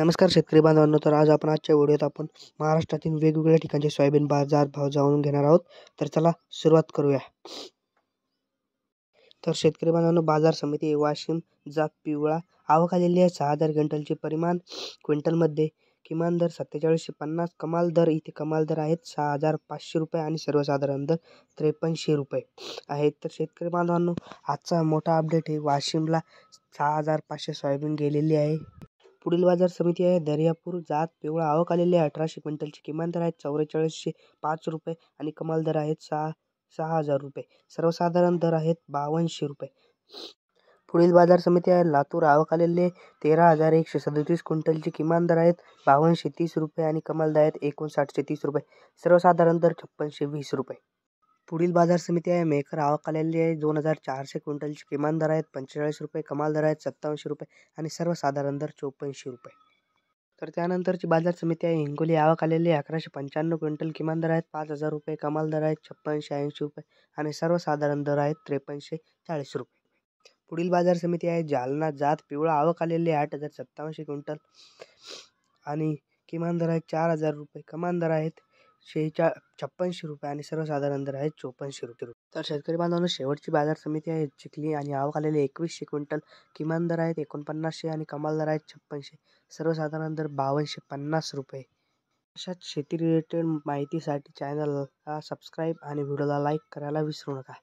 नमस्कार शेतकरी बांधवांनो तर आज आपण आजच्या व्हिडिओत आपण महाराष्ट्रातील वेगवेगळ्या ठिकाणचे सोयाबीन बाजार भाव जाणून घेणार आहोत तर चला सुरुवात करूया तर शेतकरी बांधवांनो बाजार समिती वाशिम जात पिवळा आवक आलेली आहे सहा हजार क्विंटलचे परिमाण क्विंटलमध्ये किमान दर सत्तेचाळीसशे पन्नास कमाल दर इथे कमाल दर आहेत सहा हजार पाचशे रुपये आणि सर्वसाधारण दर त्रेपन्नशे रुपये आहेत तर शेतकरी बांधवांनो आजचा मोठा अपडेट हे वाशिमला सहा हजार पाचशे सोयाबीन गेलेली आहे पुढील बाजार समिती आहे दर्यापूर जात पिवळा आवक आलेली आहे अठराशे क्विंटलची किमान दर आहे चौवेचाळीसशे पाच रुपये आणि कमाल दर आहेत सहा सहा हजार रुपये सर्वसाधारण दर आहेत बावनशे रुपये पुढील बाजार समिती आहे लातूर आवक आलेले तेरा हजार एकशे सदतीस क्विंटलची किमान दर आहेत बावनशे तीस रुपये आणि कमाल दर आहेत एकोणसाठशे तीस रुपये सर्वसाधारण दर छप्पनशे वीस रुपये पुढील बाजार समिती आहे मेकर आलेली आहे दोन हजार चारशे क्विंटलची किमान दर आहेत पंचेचाळीस रुपये कमाल दर आहेत सत्तावनशे रुपये आणि सर्वसाधारण दर चौपनशे रुपये तर त्यानंतरची बाजार समिती आहे हिंगोली आवक आलेली आहे अकराशे पंच्याण्णव क्विंटल किमान दर आहेत पाच हजार रुपये कमाल दर आहेत छप्पनशे ऐंशी रुपये आणि सर्वसाधारण दर आहेत त्रेपन्नशे चाळीस रुपये पुढील बाजार समिती आहे जालना जात पिवळा आवक आलेली आहे आठ हजार सत्तावनशे क्विंटल आणि किमान दर आहेत चार हजार रुपये कमान दर आहेत शेहेचाळ छप्पनशे रुपये आणि सर्वसाधारण दर आहे चोपन्नशे रुपये तर शेतकरी बांधवांनो शेवटची बाजार समिती आहे चिखली आणि आवक आलेले एकवीसशे क्विंटल किमान दर आहेत एकोणपन्नासशे आणि कमाल दर आहेत छप्पनशे सर्वसाधारण दर बावनशे पन्नास रुपये अशाच शेती रिलेटेड माहितीसाठी चॅनलला सबस्क्राईब आणि व्हिडिओला लाईक करायला विसरू नका